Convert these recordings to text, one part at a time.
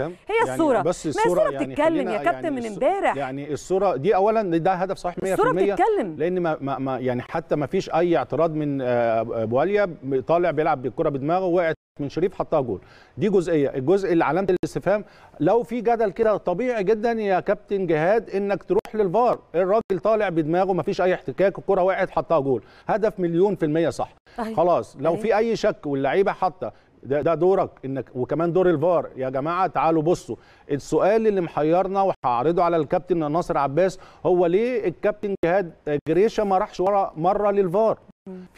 هي يعني الصوره بس الصوره, الصورة يعني بتتكلم يا يعني كابتن يعني من امبارح يعني الصوره دي اولا ده هدف صحيح 100% الصوره بتتكلم لان ما, ما, ما يعني حتى ما فيش اي اعتراض من آه، آه، بواليا طالع بيلعب بالكره بدماغه وقعت من شريف حطها جول دي جزئيه الجزء اللي علامه الاستفهام لو في جدل كده طبيعي جدا يا كابتن جهاد انك تروح للفار الراجل طالع بدماغه ما فيش اي احتكاك الكره وقعت حطها جول هدف مليون في الميه صح أيه. خلاص لو أيه. في اي شك واللعيبه حاطه ده, ده دورك انك وكمان دور الفار يا جماعه تعالوا بصوا السؤال اللي محيرنا وهعرضه على الكابتن ناصر عباس هو ليه الكابتن جهاد جريشه ما راحش ورا مره للفار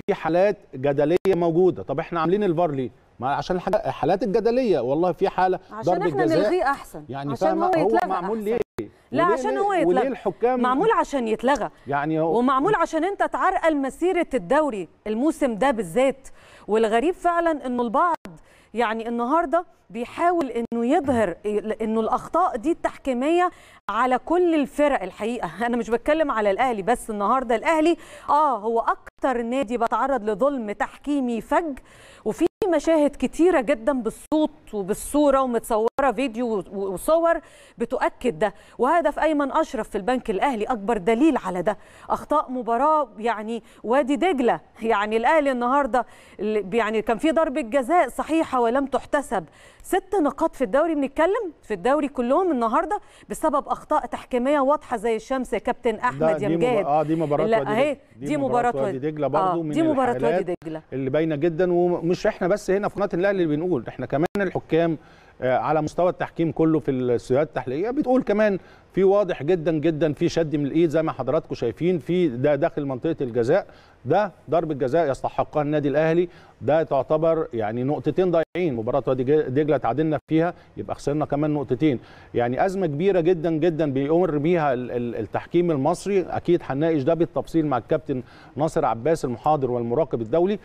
في حالات جدليه موجوده طب احنا عاملين الفار ليه ما عشان الحالات الجدليه والله في حاله عشان احنا نلغيه احسن يعني عشان هو, يتلغى هو معمول أحسن. ليه لا عشان هو يتلغى وليه الحكام معمول عشان يتلغى يعني هو ومعمول عشان انت تعرقل مسيره الدوري الموسم ده بالذات والغريب فعلا انه البعض يعني النهارده بيحاول انه يظهر انه الاخطاء دي التحكيميه على كل الفرق الحقيقه انا مش بتكلم على الاهلي بس النهارده الاهلي اه هو اكتر نادي بتعرض لظلم تحكيمي فج وفي في مشاهد كتيرة جدا بالصوت وبالصورة ومتصورة فيديو وصور بتؤكد ده وهدف أيمن أشرف في البنك الأهلي أكبر دليل على ده أخطاء مباراة يعني وادي دجلة يعني الأهلي النهاردة يعني كان في ضربة جزاء صحيحة ولم تحتسب ست نقاط في الدوري بنتكلم في الدوري كلهم النهاردة بسبب أخطاء تحكيمية واضحة زي الشمس يا كابتن أحمد يا مجاهد اه دي مباراة وادي دجلة دي مباراة وادي دجلة برضه آه، دي مباراة وادي دجلة اللي باينة جدا ومش احنا بس هنا في قناه الاهلي اللي بنقول احنا كمان الحكام آه، على مستوى التحكيم كله في السيادات التحليليه بتقول كمان في واضح جدا جدا في شد من الايد زي ما حضراتكم شايفين في ده داخل منطقه الجزاء ده ضربه جزاء يستحقها النادي الاهلي ده تعتبر يعني نقطتين ضايعين مباراه وادي دجله تعادلنا فيها يبقى خسرنا كمان نقطتين يعني ازمه كبيره جدا جدا بيمر بيها التحكيم المصري اكيد هنناقش ده بالتفصيل مع الكابتن ناصر عباس المحاضر والمراقب الدولي